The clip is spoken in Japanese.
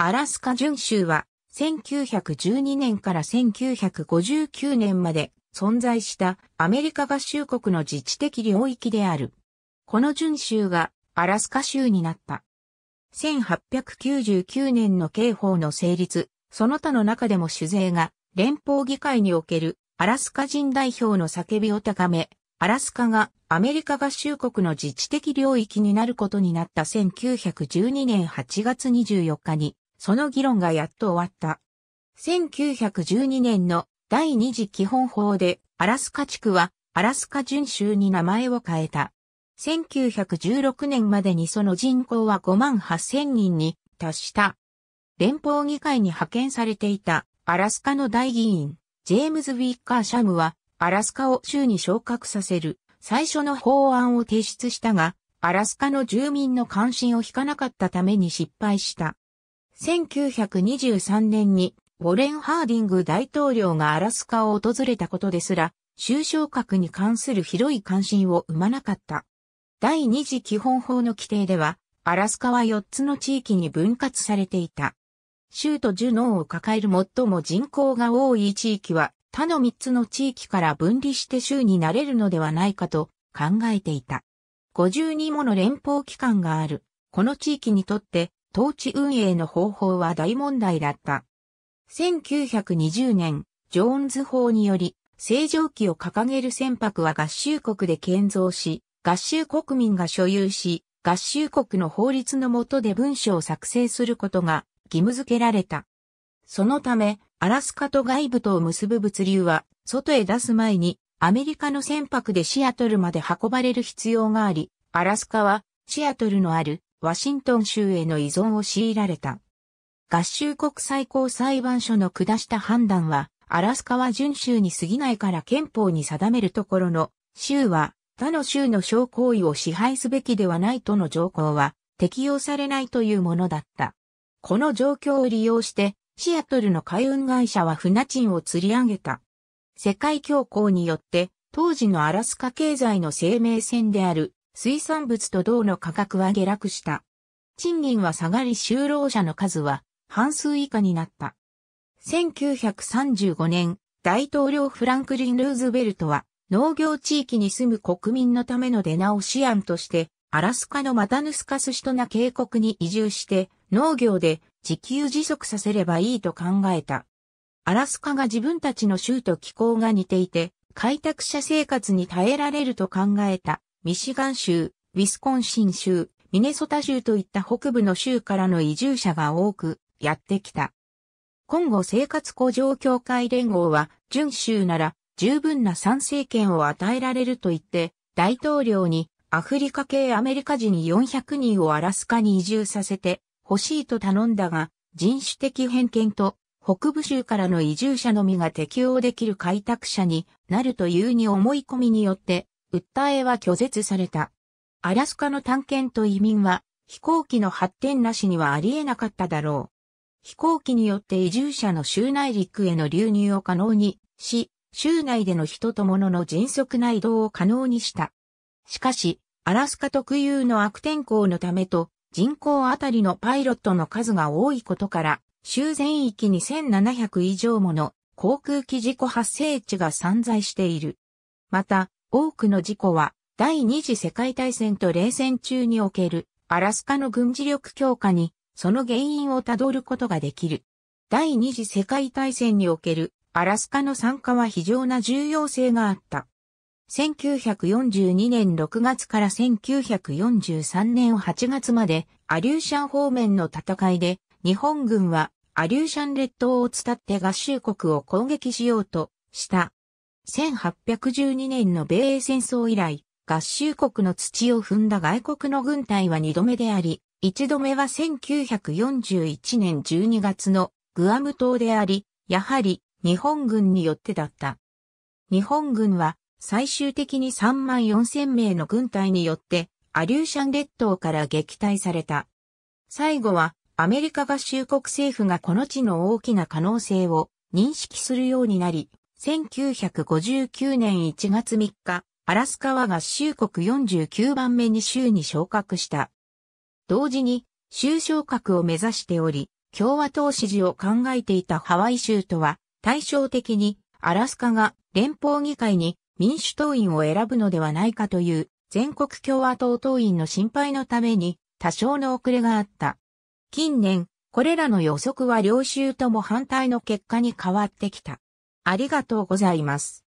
アラスカ巡州は1912年から1959年まで存在したアメリカ合衆国の自治的領域である。この巡州がアラスカ州になった。1899年の刑法の成立、その他の中でも主税が連邦議会におけるアラスカ人代表の叫びを高め、アラスカがアメリカ合衆国の自治的領域になることになった1912年8月24日にその議論がやっと終わった。1912年の第二次基本法でアラスカ地区はアラスカ準州に名前を変えた。1916年までにその人口は5万8000人に達した。連邦議会に派遣されていたアラスカの大議員、ジェームズ・ウィッカー・シャムは、アラスカを州に昇格させる最初の法案を提出したが、アラスカの住民の関心を引かなかったために失敗した。1923年にウォレン・ハーディング大統領がアラスカを訪れたことですら、州昇格に関する広い関心を生まなかった。第二次基本法の規定では、アラスカは4つの地域に分割されていた。州とジュノーを抱える最も人口が多い地域は、他の3つの地域から分離して州になれるのではないかと考えていた。52もの連邦機関がある。この地域にとって統治運営の方法は大問題だった。1920年、ジョーンズ法により、正常期を掲げる船舶は合衆国で建造し、合衆国民が所有し、合衆国の法律の下で文書を作成することが義務付けられた。そのため、アラスカと外部とを結ぶ物流は、外へ出す前に、アメリカの船舶でシアトルまで運ばれる必要があり、アラスカは、シアトルのあるワシントン州への依存を強いられた。合衆国最高裁判所の下した判断は、アラスカは準州に過ぎないから憲法に定めるところの、州は他の州の小行為を支配すべきではないとの条項は適用されないというものだった。この状況を利用して、シアトルの海運会社は船賃を釣り上げた。世界恐慌によって、当時のアラスカ経済の生命線である水産物と銅の価格は下落した。賃金は下がり就労者の数は半数以下になった。1935年、大統領フランクリン・ルーズベルトは農業地域に住む国民のための出直し案として、アラスカのマタヌスカスシトナ渓谷に移住して、農業で自給自足させればいいと考えた。アラスカが自分たちの州と気候が似ていて、開拓者生活に耐えられると考えた。ミシガン州、ウィスコンシン州、ミネソタ州といった北部の州からの移住者が多くやってきた。今後生活向上協会連合は、準州なら十分な参政権を与えられると言って、大統領にアフリカ系アメリカ人400人をアラスカに移住させて欲しいと頼んだが、人種的偏見と北部州からの移住者のみが適用できる開拓者になるというに思い込みによって訴えは拒絶された。アラスカの探検と移民は飛行機の発展なしにはありえなかっただろう。飛行機によって移住者の州内陸への流入を可能にし、州内での人と物の迅速な移動を可能にした。しかし、アラスカ特有の悪天候のためと、人口あたりのパイロットの数が多いことから、州全域に1700以上もの航空機事故発生地が散在している。また、多くの事故は第二次世界大戦と冷戦中におけるアラスカの軍事力強化にその原因をたどることができる。第二次世界大戦におけるアラスカの参加は非常な重要性があった。1942年6月から1943年8月までアリューシャン方面の戦いで日本軍はアリューシャン列島を伝って合衆国を攻撃しようとした1812年の米英戦争以来、合衆国の土を踏んだ外国の軍隊は二度目であり、一度目は1941年12月のグアム島であり、やはり日本軍によってだった。日本軍は最終的に3万4千名の軍隊によってアリューシャン列島から撃退された。最後はアメリカ合衆国政府がこの地の大きな可能性を認識するようになり、1959年1月3日、アラスカは合衆国49番目に州に昇格した。同時に、州昇格を目指しており、共和党支持を考えていたハワイ州とは、対照的に、アラスカが連邦議会に民主党員を選ぶのではないかという全国共和党党員の心配のために多少の遅れがあった。近年、これらの予測は両州とも反対の結果に変わってきた。ありがとうございます。